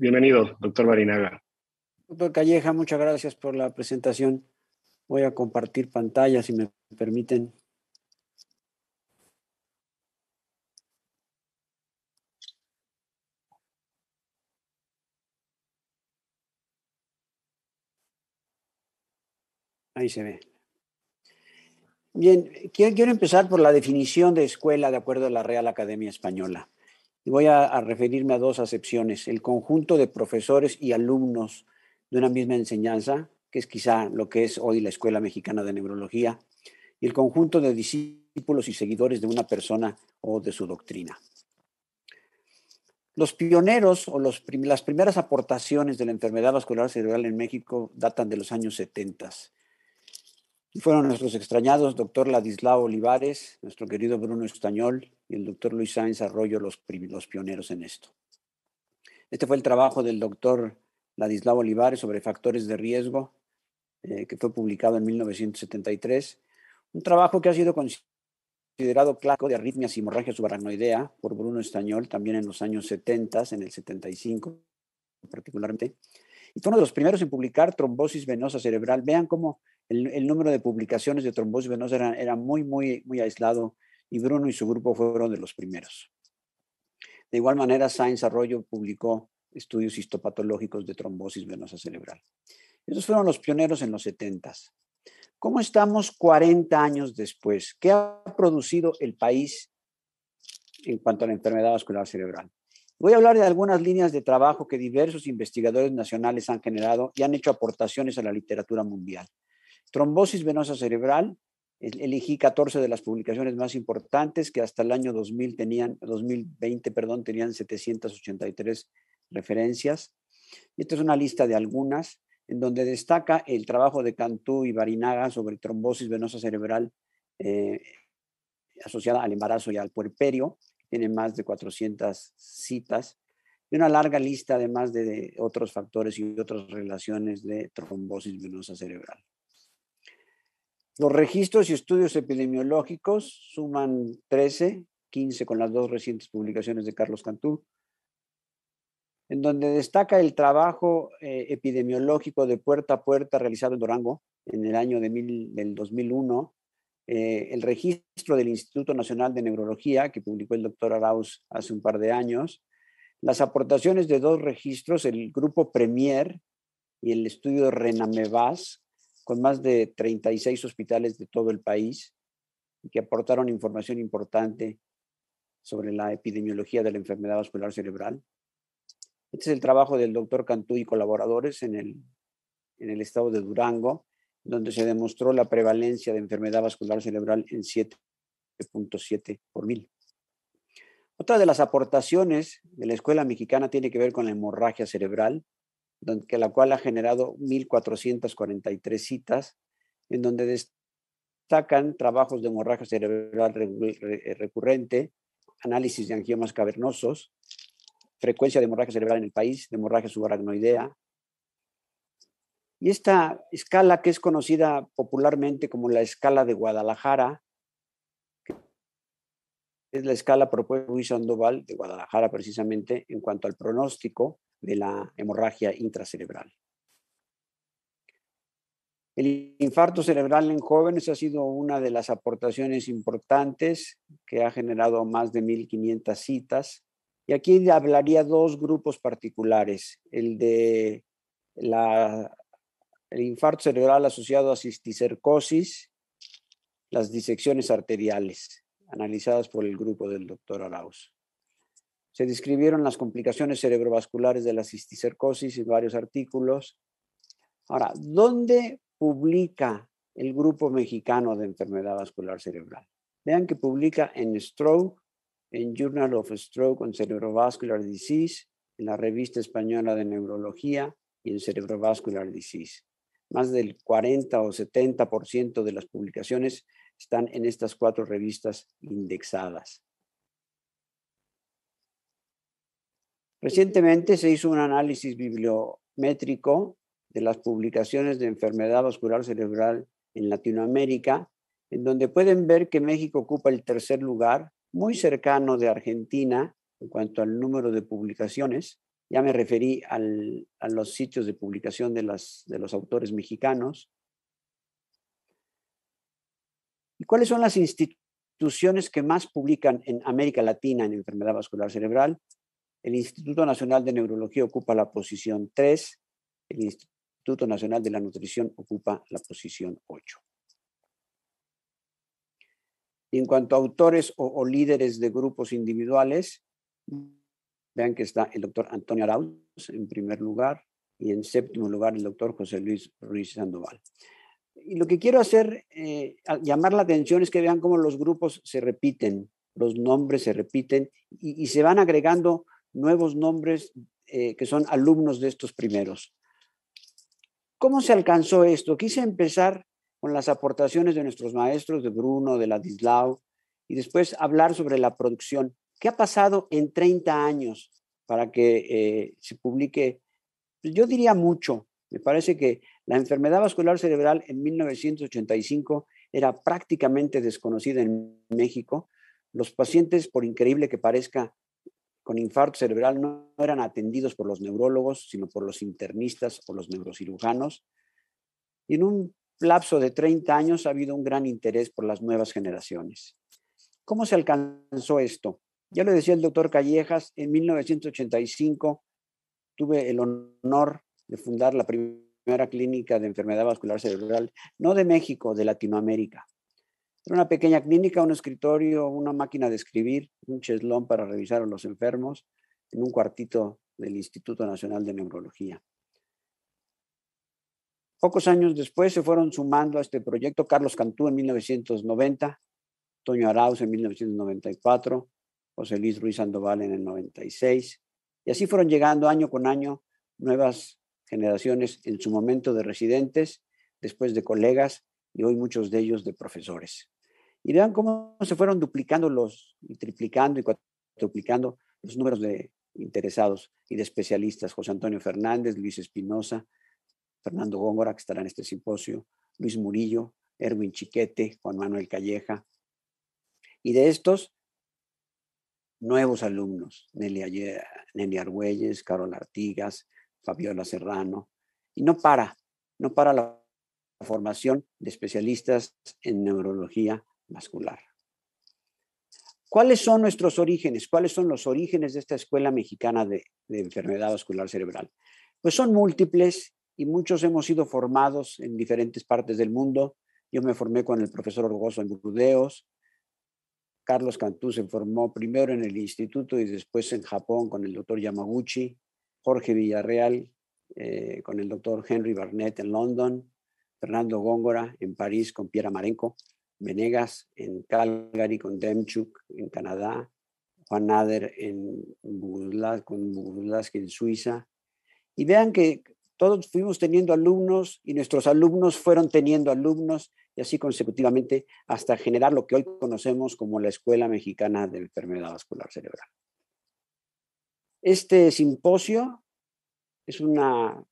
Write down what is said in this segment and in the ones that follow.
Bienvenido, doctor Marinaga. Doctor Calleja, muchas gracias por la presentación. Voy a compartir pantalla, si me permiten. Ahí se ve. Bien, quiero, empezar por la definición de escuela de acuerdo a la Real Academia Española y voy a, referirme a dos acepciones, el conjunto de profesores y alumnos de una misma enseñanza, que es quizá lo que es hoy la Escuela Mexicana de Neurología, y el conjunto de discípulos y seguidores de una persona o de su doctrina. Los pioneros o las primeras aportaciones de la enfermedad vascular cerebral en México datan de los años 70. Fueron nuestros extrañados doctor Ladislao Olivares, nuestro querido Bruno Estañol, y el doctor Luis Sáenz Arroyo los, los pioneros en esto. Este fue el trabajo del doctor Ladislao Olivares sobre factores de riesgo, eh, que fue publicado en 1973. Un trabajo que ha sido considerado clásico de arritmias y hemorragias subaracnoidea por Bruno Estañol, también en los años 70, en el 75 particularmente. Y fue uno de los primeros en publicar trombosis venosa cerebral. Vean cómo el, número de publicaciones de trombosis venosa era, era muy, muy, muy aislado y Bruno y su grupo fueron de los primeros. De igual manera, Science Arroyo publicó estudios histopatológicos de trombosis venosa cerebral. Esos fueron los pioneros en los 70. ¿Cómo estamos 40 años después? ¿Qué ha producido el país en cuanto a la enfermedad vascular cerebral? Voy a hablar de algunas líneas de trabajo que diversos investigadores nacionales han generado y han hecho aportaciones a la literatura mundial. Trombosis venosa cerebral, elegí 14 de las publicaciones más importantes que hasta el año 2000 tenían, 2020 perdón, tenían 783 referencias. Y esta es una lista de algunas en donde destaca el trabajo de Cantú y Barinaga sobre trombosis venosa cerebral eh, asociada al embarazo y al puerperio. Tiene más de 400 citas y una larga lista además de otros factores y otras relaciones de trombosis venosa cerebral. Los registros y estudios epidemiológicos suman 13, 15 con las dos recientes publicaciones de Carlos Cantú, en donde destaca el trabajo eh, epidemiológico de puerta a puerta realizado en Durango en el año del 2001, eh, el registro del Instituto Nacional de Neurología que publicó el doctor Arauz hace un par de años, las aportaciones de dos registros, el grupo Premier y el estudio Renamevas, con más de 36 hospitales de todo el país que aportaron información importante sobre la epidemiología de la enfermedad vascular cerebral. Este es el trabajo del doctor Cantú y colaboradores en el, en el estado de Durango, donde se demostró la prevalencia de enfermedad vascular cerebral en 7.7 por mil. Otra de las aportaciones de la Escuela Mexicana tiene que ver con la hemorragia cerebral, que la cual ha generado 1.443 citas, en donde destacan trabajos de hemorragia cerebral recurrente, análisis de angiomas cavernosos, frecuencia de hemorragia cerebral en el país, hemorragia subaracnoidea. Y esta escala que es conocida popularmente como la escala de Guadalajara, es la escala propuesta por Luis Sandoval de Guadalajara precisamente en cuanto al pronóstico, de la hemorragia intracerebral. El infarto cerebral en jóvenes ha sido una de las aportaciones importantes que ha generado más de 1.500 citas. Y aquí hablaría dos grupos particulares, el de la, el infarto cerebral asociado a cisticercosis, las disecciones arteriales, analizadas por el grupo del doctor Arauz. Se describieron las complicaciones cerebrovasculares de la cisticercosis en varios artículos. Ahora, ¿dónde publica el Grupo Mexicano de Enfermedad Vascular Cerebral? Vean que publica en Stroke, en Journal of Stroke and Cerebrovascular Disease, en la Revista Española de Neurología y en Cerebrovascular Disease. Más del 40 o 70% de las publicaciones están en estas cuatro revistas indexadas. Recientemente se hizo un análisis bibliométrico de las publicaciones de enfermedad vascular cerebral en Latinoamérica, en donde pueden ver que México ocupa el tercer lugar, muy cercano de Argentina en cuanto al número de publicaciones. Ya me referí a los sitios de publicación de, de los autores mexicanos. ¿Y cuáles son las instituciones que más publican en América Latina en enfermedad vascular cerebral? El Instituto Nacional de Neurología ocupa la posición 3, el Instituto Nacional de la Nutrición ocupa la posición 8. en cuanto a autores o, líderes de grupos individuales, vean que está el doctor Antonio Arauz en primer lugar y en séptimo lugar el doctor José Luis Ruiz Sandoval. Y lo que quiero hacer, eh, llamar la atención es que vean cómo los grupos se repiten, los nombres se repiten y se van agregando nuevos nombres eh, que son alumnos de estos primeros. ¿Cómo se alcanzó esto? Quise empezar con las aportaciones de nuestros maestros, de Bruno, de Ladislao, y después hablar sobre la producción. ¿Qué ha pasado en 30 años para que eh, se publique? Pues yo diría mucho. Me parece que la enfermedad vascular cerebral en 1985 era prácticamente desconocida en México. Los pacientes, por increíble que parezca, con infarto cerebral no eran atendidos por los neurólogos, sino por los internistas o los neurocirujanos. Y en un lapso de 30 años ha habido un gran interés por las nuevas generaciones. ¿Cómo se alcanzó esto? Ya lo decía el doctor Callejas, en 1985 tuve el honor de fundar la primera clínica de enfermedad vascular cerebral, no de México, de Latinoamérica. Era una pequeña clínica, un escritorio, una máquina de escribir, un cheslón para revisar a los enfermos, en un cuartito del Instituto Nacional de Neurología. Pocos años después se fueron sumando a este proyecto Carlos Cantú en 1990, Toño Arauz en 1994, José Luis Ruiz Sandoval en el 96, y así fueron llegando año con año nuevas generaciones en su momento de residentes, después de colegas y hoy muchos de ellos de profesores y vean cómo se fueron duplicando los, triplicando y cuatriplicando los números de interesados y de especialistas, José Antonio Fernández, Luis Espinosa, Fernando Góngora, que estará en este simposio, Luis Murillo, Erwin Chiquete, Juan Manuel Calleja, y de estos, nuevos alumnos, Nelly, Argüelles, Carol Artigas, Fabiola Serrano, y no para, no para la formación de especialistas en neurología vascular. ¿Cuáles son nuestros orígenes? ¿Cuáles son los orígenes de esta Escuela Mexicana de, Enfermedad Vascular Cerebral? Pues son múltiples y muchos hemos sido formados en diferentes partes del mundo. Yo me formé con el profesor Orgoso en Burdeos. Carlos Cantú se formó primero en el instituto y después en Japón con el doctor Yamaguchi. Jorge Villarreal eh, con el doctor Henry Barnett en London. Fernando Góngora en París con Pierre Marenco. Venegas en Calgary con Demchuk en Canadá, Juan Nader en Burlas, con que en Suiza. Y vean que todos fuimos teniendo alumnos y nuestros alumnos fueron teniendo alumnos y así consecutivamente hasta generar lo que hoy conocemos como la Escuela Mexicana de Enfermedad Vascular Cerebral. Este simposio es una,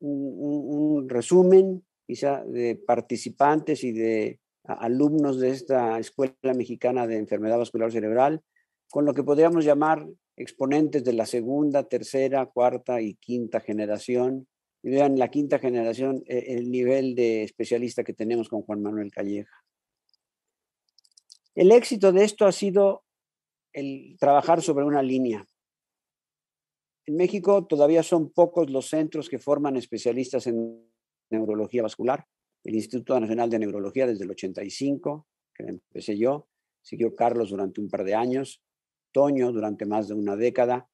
un resumen quizá de participantes y de alumnos de esta Escuela Mexicana de Enfermedad Vascular Cerebral, con lo que podríamos llamar exponentes de la segunda, tercera, cuarta y quinta generación. Y vean la quinta generación, e, el nivel de especialista que tenemos con Juan Manuel Calleja. El éxito de esto ha sido el trabajar sobre una línea. En México todavía son pocos los centros que forman especialistas en neurología vascular, el Instituto Nacional de Neurología desde el 85, que empecé yo, siguió Carlos durante un par de años, Toño durante más de una década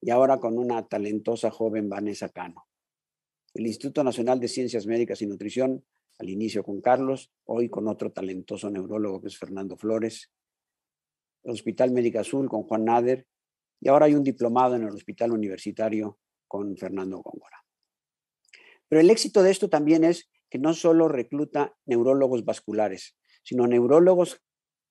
y ahora con una talentosa joven Vanessa Cano. El Instituto Nacional de Ciencias Médicas y Nutrición, al inicio con Carlos, hoy con otro talentoso neurólogo que es Fernando Flores. El Hospital Médica Azul con Juan Nader y ahora hay un diplomado en el Hospital Universitario con Fernando Góngora. Pero el éxito de esto también es que no solo recluta neurólogos vasculares, sino neurólogos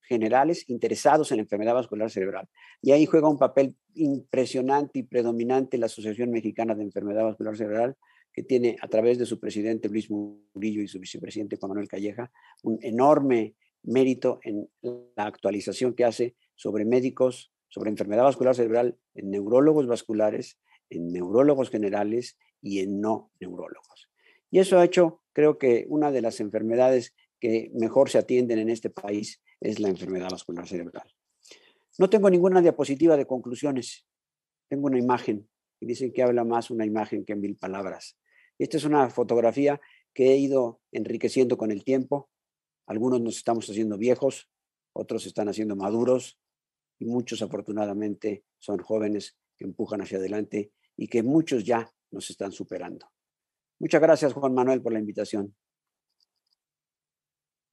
generales interesados en la enfermedad vascular cerebral. Y ahí juega un papel impresionante y predominante la Asociación Mexicana de Enfermedad Vascular Cerebral, que tiene a través de su presidente Luis Murillo y su vicepresidente Juan Manuel Calleja un enorme mérito en la actualización que hace sobre médicos, sobre enfermedad vascular cerebral, en neurólogos vasculares, en neurólogos generales y en no neurólogos. Y eso ha hecho, creo que una de las enfermedades que mejor se atienden en este país es la enfermedad vascular cerebral. No tengo ninguna diapositiva de conclusiones. Tengo una imagen y dicen que habla más una imagen que mil palabras. Esta es una fotografía que he ido enriqueciendo con el tiempo. Algunos nos estamos haciendo viejos, otros están haciendo maduros y muchos afortunadamente son jóvenes que empujan hacia adelante y que muchos ya nos están superando. Muchas gracias, Juan Manuel, por la invitación.